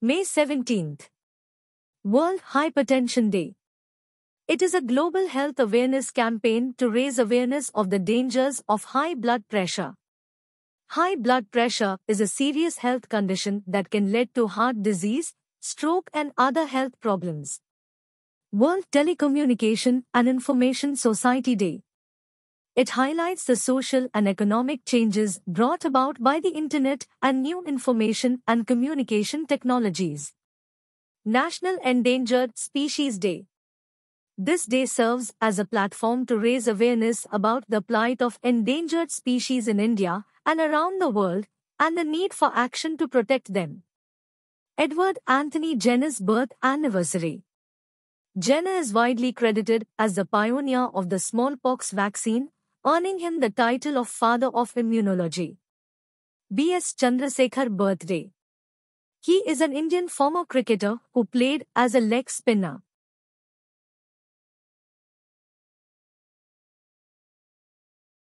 May 17th. World Hypertension Day. It is a global health awareness campaign to raise awareness of the dangers of high blood pressure. High blood pressure is a serious health condition that can lead to heart disease, stroke and other health problems. World Telecommunication and Information Society Day. It highlights the social and economic changes brought about by the Internet and new information and communication technologies. National Endangered Species Day This day serves as a platform to raise awareness about the plight of endangered species in India and around the world and the need for action to protect them. Edward Anthony Jenner's birth anniversary. Jenner is widely credited as the pioneer of the smallpox vaccine earning him the title of Father of Immunology. B.S. Chandrasekhar Birthday He is an Indian former cricketer who played as a leg spinner.